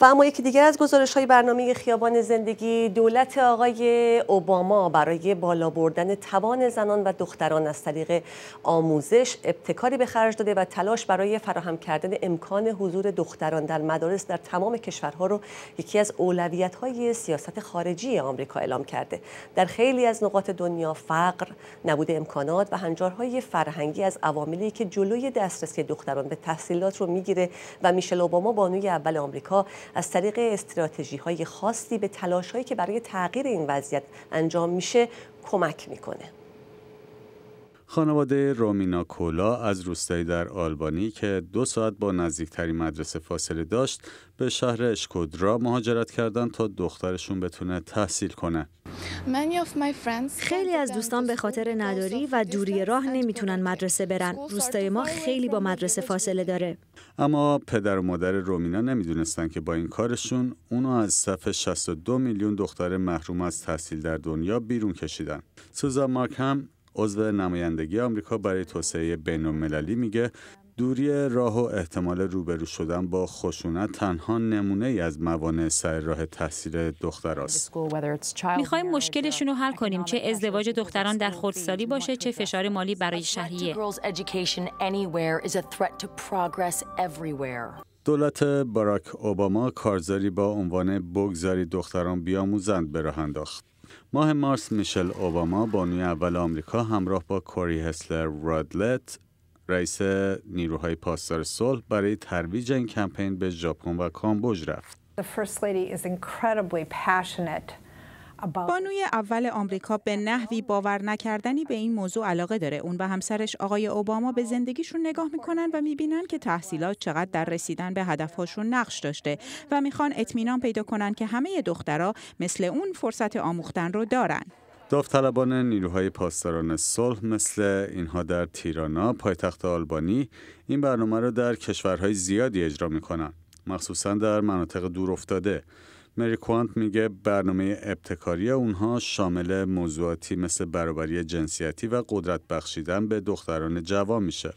و اما یکی دیگر از گزارش های برنامه خیابان زندگی دولت آقای اوباما برای بالا بردن توان زنان و دختران از طریق آموزش ابتکاری به خرج داده و تلاش برای فراهم کردن امکان حضور دختران در مدارس در تمام کشورها رو یکی از اولویت های سیاست خارجی آمریکا اعلام کرده در خیلی از نقاط دنیا فقر نبود امکانات و هنجارهای فرهنگی از عواملی که جلوی دسترسی دختران به تحصیلات رو میگیره و میشل اوباما بانوی اول آمریکا از طریق استراتژی های خاصی به تلاش هایی که برای تغییر این وضعیت انجام میشه کمک میکنه خانواده رومینا کولا از روستایی در آلبانی که دو ساعت با نزدیکترین مدرسه فاصله داشت به شهر اشکودرا مهاجرت کردند تا دخترشون بتونه تحصیل کنه. خیلی از دوستان به خاطر نداری و دوری راه نمیتونن مدرسه برن. روستای ما خیلی با مدرسه فاصله داره. اما پدر و مادر رومینا نمیدونستن که با این کارشون اونو از صف 62 میلیون دختر محروم از تحصیل در دنیا بیرون کشیدن. سوزا مارک هم عضو نمایندگی آمریکا برای توسعه بینالمللی میگه دوری راه و احتمال روبرو شدن با خشونت تنها نمونه ای از موانع سر راه تحصیل دختر است. میخوایم مشکلشون رو حل کنیم چه ازدواج دختران در خردسالی باشه چه فشار مالی برای شهریه. دولت باراک اوباما کارزاری با عنوان بگذاری دختران بیاموزند به راه انداخت. ماه مارس میشل اوباما بانوی اول آمریکا همراه با کوری هسلر رادلت رئیس نیروهای پاسدار صلح برای ترویج این کمپین به ژاپن و کامبوج رفت. First Lady is incredibly passionate بانوی اول آمریکا به نحوی باور نکردنی به این موضوع علاقه داره اون و همسرش آقای اوباما به زندگیشون نگاه میکنن و میبینن که تحصیلات چقدر در رسیدن به هدفهاشون نقش داشته و میخوان اطمینان پیدا کنن که همه دخترها مثل اون فرصت آموختن رو دارن داوطلبان نیروهای پاسداران صلح مثل اینها در تیرانا پایتخت آلبانی این برنامه رو در کشورهای زیادی اجرا میکنن مخصوصا در مناطق دورافتاده مری کوانت میگه برنامه ابتکاری اونها شامل موضوعاتی مثل برابری جنسیتی و قدرت بخشیدن به دختران جوان میشه.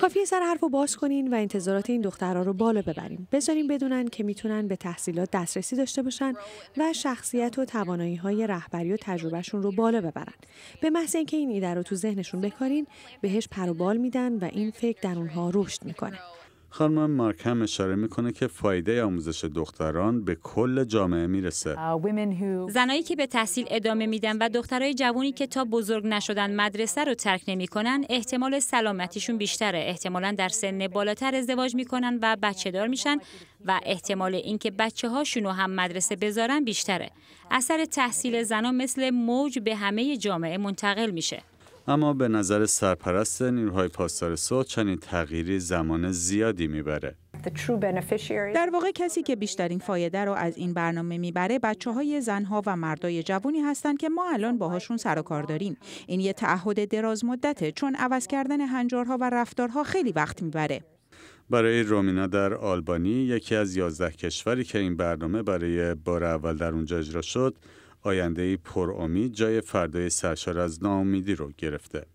کافی سر حرف رو باز کنین و انتظارات این دخترها رو بالا ببریم. بذارین بدونن که میتونن به تحصیلات دسترسی داشته باشن و شخصیت و توانایی های رهبری و تجربهشون رو بالا ببرن. به محض اینکه این ایده رو تو ذهنشون بکارین بهش پروبال میدن و این فکر در اونها رشد میکنه. خانم مارک هم اشاره میکنه که فایده آموزش دختران به کل جامعه میرسه. Uh, زنایی که به تحصیل ادامه میدن و دخترای جوانی که تا بزرگ نشدن مدرسه رو ترک نمیکنن، احتمال سلامتیشون بیشتره. احتمالا در سن بالاتر ازدواج میکنن و بچه دار میشن و احتمال اینکه بچه هاشون رو هم مدرسه بذارن بیشتره. اثر تحصیل زنان مثل موج به همه جامعه منتقل میشه. اما به نظر سرپرست نیروهای پاسدار صلح چنین تغییری زمان زیادی میبره در واقع کسی که بیشترین فایده رو از این برنامه میبره بچه های زنها و مردای جوونی هستند که ما الان باهاشون سر و کار داریم این یه تعهد دراز مدته چون عوض کردن هنجارها و رفتارها خیلی وقت میبره برای رومینا در آلبانی یکی از یازده کشوری که این برنامه برای بار اول در اونجا اجرا شد آینده پرامید جای فردای سرشار از نامیدی رو گرفته.